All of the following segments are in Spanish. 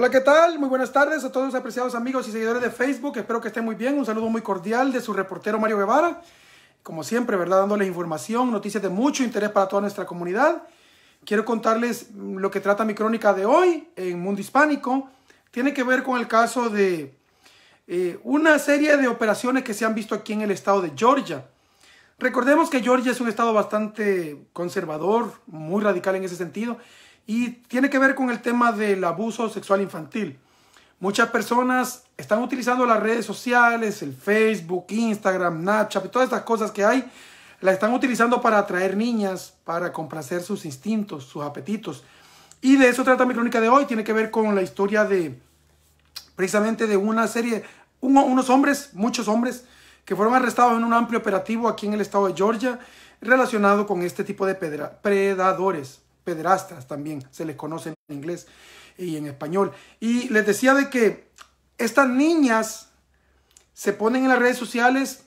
Hola, ¿qué tal? Muy buenas tardes a todos los apreciados amigos y seguidores de Facebook. Espero que estén muy bien. Un saludo muy cordial de su reportero Mario Guevara. Como siempre, ¿verdad? Dándoles información, noticias de mucho interés para toda nuestra comunidad. Quiero contarles lo que trata mi crónica de hoy en Mundo Hispánico. Tiene que ver con el caso de eh, una serie de operaciones que se han visto aquí en el estado de Georgia. Recordemos que Georgia es un estado bastante conservador, muy radical en ese sentido y tiene que ver con el tema del abuso sexual infantil. Muchas personas están utilizando las redes sociales, el Facebook, Instagram, Snapchat y todas estas cosas que hay, las están utilizando para atraer niñas, para complacer sus instintos, sus apetitos. Y de eso trata mi crónica de hoy, tiene que ver con la historia de precisamente de una serie, unos hombres, muchos hombres, que fueron arrestados en un amplio operativo aquí en el estado de Georgia relacionado con este tipo de predadores pederastas también se les conoce en inglés y en español. Y les decía de que estas niñas se ponen en las redes sociales,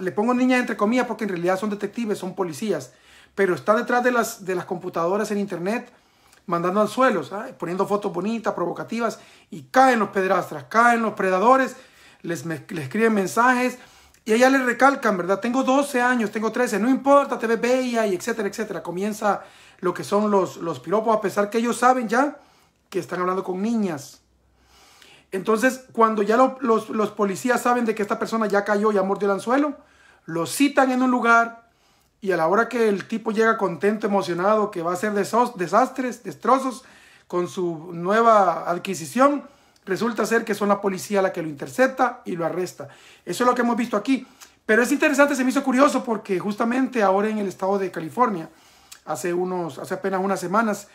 le pongo niñas entre comillas porque en realidad son detectives, son policías, pero están detrás de las, de las computadoras en internet mandando al suelo poniendo fotos bonitas, provocativas, y caen los pedrastras, caen los predadores, les, les escriben mensajes, y ella le recalcan, ¿verdad? Tengo 12 años, tengo 13, no importa, te ves bella y etcétera, etcétera. Comienza lo que son los, los piropos, a pesar que ellos saben ya que están hablando con niñas. Entonces, cuando ya los, policías saben de que esta persona ya cayó, y mordido el anzuelo, lo citan en un lugar y a la hora que el tipo llega contento, emocionado, que va a hacer desastres, destrozos con su nueva adquisición, Resulta ser que son la policía la que lo intercepta y lo arresta. Eso es lo que hemos visto aquí. Pero es interesante, se me hizo curioso porque justamente ahora en el estado de California, hace, unos, hace apenas unas semanas,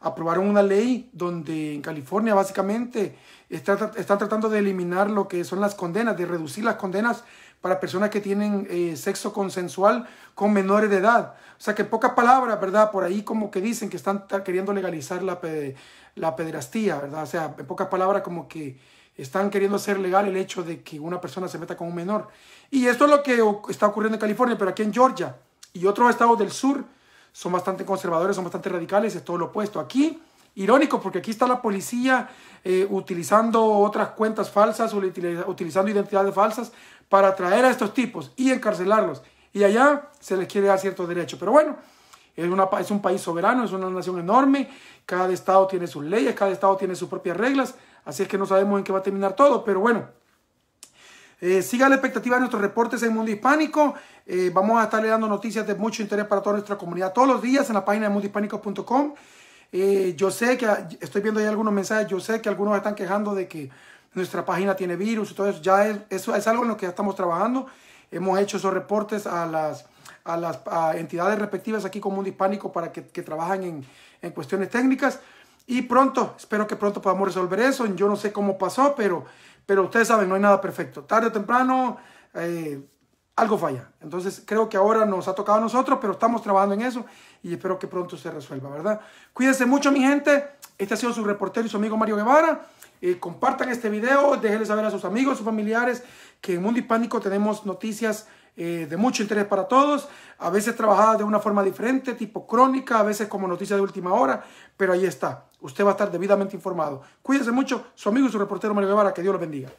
aprobaron una ley donde en California básicamente están está tratando de eliminar lo que son las condenas, de reducir las condenas para personas que tienen eh, sexo consensual con menores de edad. O sea que en pocas palabras, ¿verdad? Por ahí como que dicen que están queriendo legalizar la, pederastía, ¿verdad? O sea, en pocas palabras como que están queriendo hacer legal el hecho de que una persona se meta con un menor. Y esto es lo que está ocurriendo en California, pero aquí en Georgia y otros estados del sur son bastante conservadores, son bastante radicales, es todo lo opuesto. Aquí, irónico, porque aquí está la policía eh, utilizando otras cuentas falsas, o utilizando identidades falsas para traer a estos tipos y encarcelarlos. Y allá se les quiere dar cierto derecho. Pero bueno, es, un país soberano, es una nación enorme, cada estado tiene sus leyes, cada estado tiene sus propias reglas, así es que no sabemos en qué va a terminar todo, pero bueno. Eh, siga la expectativa de nuestros reportes en Mundo Hispánico. Eh, vamos a estarle dando noticias de mucho interés para toda nuestra comunidad todos los días en la página de mundohispánico.com. Eh, yo sé que estoy viendo ahí algunos mensajes, yo sé que algunos están quejando de que nuestra página tiene virus, entonces ya es, eso es algo en lo que ya estamos trabajando. Hemos hecho esos reportes a las, a las entidades respectivas aquí como un Hispánico para que, trabajen en, cuestiones técnicas. Y pronto, espero que pronto podamos resolver eso. Yo no sé cómo pasó, pero, pero ustedes saben, no hay nada perfecto. Tarde o temprano, eh, algo falla. Entonces creo que ahora nos ha tocado a nosotros, pero estamos trabajando en eso y espero que pronto se resuelva, ¿verdad? Cuídense mucho, mi gente. Este ha sido su reportero y su amigo Mario Guevara. Eh, compartan este video, déjenle saber a sus amigos, sus familiares, que en Mundo Hispánico tenemos noticias eh, de mucho interés para todos, a veces trabajadas de una forma diferente, tipo crónica, a veces como noticias de última hora, pero ahí está. Usted va a estar debidamente informado. Cuídese mucho, su amigo y su reportero Mario Guevara, que Dios los bendiga.